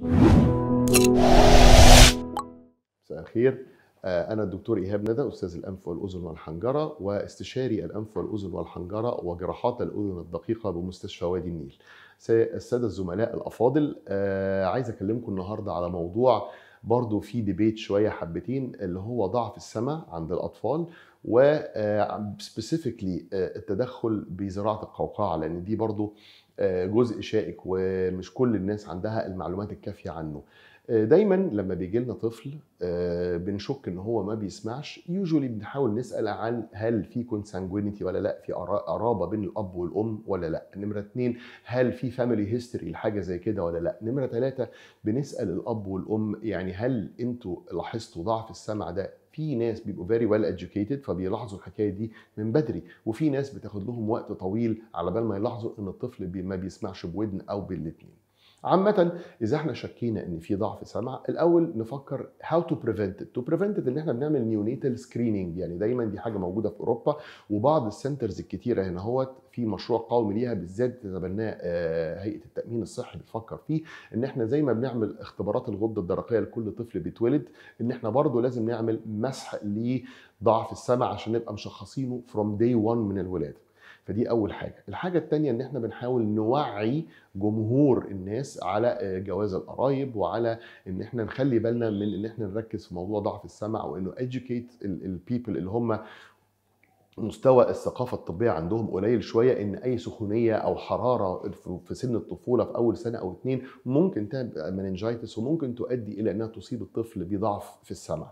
مساء الخير آه، أنا الدكتور إيهاب ندى أستاذ الأنف والأذن والحنجرة واستشاري الأنف والأذن والحنجرة وجراحات الأذن الدقيقة بمستشفى وادي النيل. السادة الزملاء الأفاضل آه، عايز أكلمكم النهاردة على موضوع برضو في ديبيت شوية حبتين اللي هو ضعف السمع عند الأطفال سبيسيفيكلي آه، التدخل بزراعة القوقعة لأن دي برضو آه، جزء شائك ومش كل الناس عندها المعلومات الكافيه عنه آه، دايما لما بيجي لنا طفل آه، بنشك ان هو ما بيسمعش يوجولي بنحاول نسال عن هل في كونسانجوينيتي ولا لا في قرابه بين الاب والام ولا لا نمره اتنين هل في فاميلي هيستوري لحاجه زي كده ولا لا نمره ثلاثه بنسال الاب والام يعني هل انتوا لاحظتوا ضعف السمع ده في ناس بيبقوا فيري ويل educated فبيلاحظوا الحكايه دي من بدري وفي ناس بتاخد لهم وقت طويل على بال ما يلاحظوا ان الطفل ما بيسمعش بودن او بالاثنين عامة إذا احنا شكينا إن في ضعف سمع الأول نفكر هاو تو بريفنت تو بريفنت إن احنا بنعمل نيونيتال سكريننج يعني دايما دي حاجة موجودة في أوروبا وبعض السنترز الكتيرة هنا هوت في مشروع قومي ليها بالذات تتبناه آه، هيئة التأمين الصحي بتفكر فيه إن احنا زي ما بنعمل اختبارات الغدة الدرقية لكل طفل بيتولد إن احنا برضه لازم نعمل مسح لضعف السمع عشان نبقى مشخصينه فروم داي 1 من الولاده فدي اول حاجه الحاجه الثانيه ان احنا بنحاول نوعي جمهور الناس على آه، جواز القرايب وعلى ان احنا نخلي بالنا من ان احنا نركز في موضوع ضعف السمع وانه educate البيبل اللي هم مستوى الثقافة الطبية عندهم قليل شوية إن أي سخونية أو حرارة في سن الطفولة في أول سنة أو اتنين ممكن تبقى مننجايتس وممكن تؤدي إلى أنها تصيب الطفل بضعف في السمع.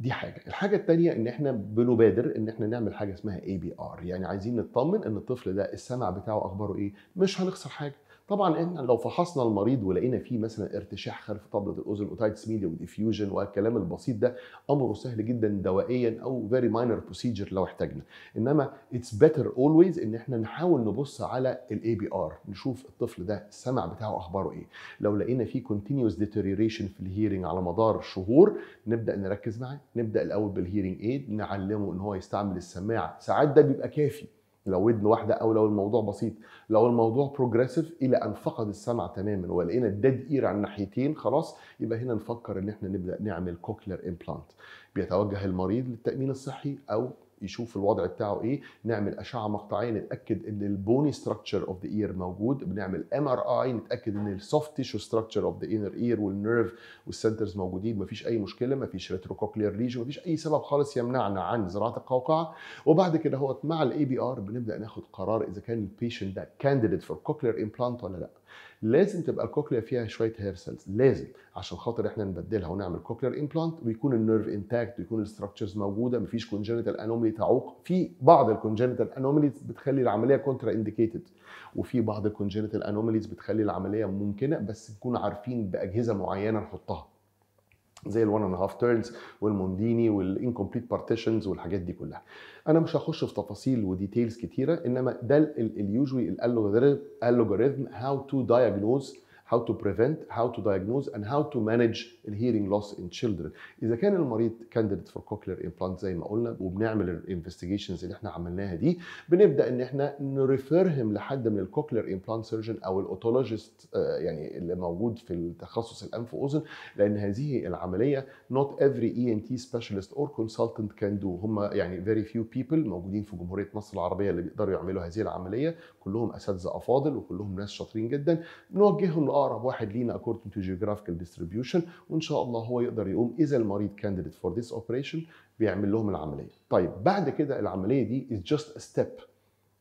دي حاجه الحاجه الثانيه ان احنا بنبادر ان احنا نعمل حاجه اسمها اي بي ار يعني عايزين نطمن ان الطفل ده السمع بتاعه اخباره ايه مش هنخسر حاجه طبعا احنا لو فحصنا المريض ولقينا فيه مثلا ارتشاح خلف طبله الاذن اوتايتس ميديوم ديفيوجن والكلام البسيط ده امره سهل جدا دوائيا او فيري ماينر بروسيجر لو احتاجنا انما اتس بيتر اولويز ان احنا نحاول نبص على الاي بي ار نشوف الطفل ده السمع بتاعه اخباره ايه لو لقينا فيه كونتينوس ديتيريشن في الهيرنج على مدار شهور نبدا نركز معاه نبدا الاول بالهيرنج ايد نعلمه ان هو يستعمل السماعه ساعات ده بيبقى كافي لو ودن واحده او لو الموضوع بسيط لو الموضوع بروجريسيف الى ان فقد السمع تماما ولقينا الديد اير على الناحيتين خلاص يبقى هنا نفكر ان احنا نبدا نعمل كوكلير امبلانت بيتوجه المريض للتامين الصحي او يشوف الوضع بتاعه ايه نعمل اشعه مقطعيه نتاكد ان البوني ستراكشر اوف ذا اير موجود بنعمل ام ار اي نتاكد ان السوفت تيشو ستراكشر اوف ذا انر اير والنيرف والسنترز موجودين مفيش اي مشكله مفيش ريتروكوكلير ريجن مفيش اي سبب خالص يمنعنا عن زراعه القوقعه وبعد كده هو مع الاي بي ار بنبدا ناخد قرار اذا كان البيشنت ده كانديديت فور كوكلير امبلانت ولا لا لازم تبقى الكوكليا فيها شويه هير سيلز لازم عشان خاطر احنا نبدلها ونعمل كوكلير امبلانت ويكون النيرف انتاكت ويكون الاستراكشرز موجوده مفيش كونجنتال انوميلي تعوق في بعض الكونجنتال انوميليز بتخلي العمليه كونترا انديكيتد وفي بعض الكونجنتال انوميليز بتخلي العمليه ممكنه بس نكون عارفين باجهزه معينه نحطها زي الوان اند half turns والمونديني والانكمبليت بارتيشنز والحاجات دي كلها انا مش هخش في تفاصيل وديتيلز كتيره انما ده اليوجوالي الالوغاريتم هاو تو دايجنوز how to prevent, how to diagnose and how to manage the hearing loss in children. إذا كان المريض candidate for cochlear implant زي ما قلنا وبنعمل الانفستيجيشنز اللي احنا عملناها دي بنبدا ان احنا نريفيرهم لحد من الكوكلير امبلانت سيرجن او الاوتولوجيست آه، يعني اللي موجود في التخصص الانف واذن لان هذه العمليه not every ENT specialist or consultant can do هم يعني very few people موجودين في جمهوريه مصر العربيه اللي بيقدروا يعملوا هذه العمليه كلهم اساتذه افاضل وكلهم ناس شاطرين جدا نوجههم اقرب واحد لينا according to geographical distribution وان شاء الله هو يقدر يقوم اذا المريض candidate for this operation بيعمل لهم العمليه. طيب بعد كده العمليه دي is just a step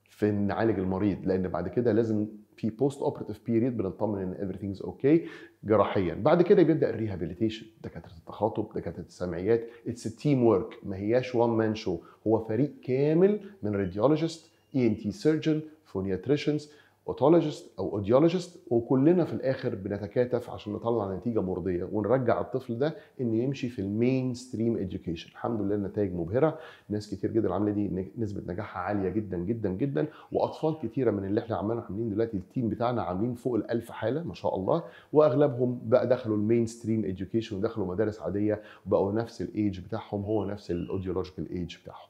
في نعالج المريض لان بعد كده لازم في بوست اوبريتيف بيريد بنطمن ان ايفريثينج از اوكي جراحيا بعد كده بيبدا الريهابيليتيشن دكاتره التخاطب دكاتره السمعيات اتس تيم ورك ما هياش وان مان شو هو فريق كامل من راديولوجيست اي ان تي سيرجن فونياتريشنز اوتولوجيست او اوديولوجيست وكلنا في الاخر بنتكاتف عشان نطلع نتيجه مرضيه ونرجع الطفل ده انه يمشي في المين ستريم اديوكيشن الحمد لله النتائج مبهره ناس كتير جدا عامله دي نسبه نجاحها عاليه جدا جدا جدا واطفال كتيره من اللي احنا عمالين عاملين دلوقتي التيم بتاعنا عاملين فوق ال 1000 حاله ما شاء الله واغلبهم بقى دخلوا المين ستريم اديوكيشن ودخلوا مدارس عاديه وبقوا نفس الايدج بتاعهم هو نفس الاوديولوجيكال ايدج بتاعهم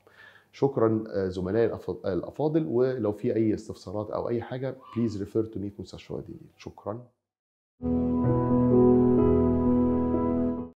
شكرا آه، زملائي الافاضل ولو في اي استفسارات او اي حاجه بليز ريفير تو مي في مستشفى وادي شكرا thank you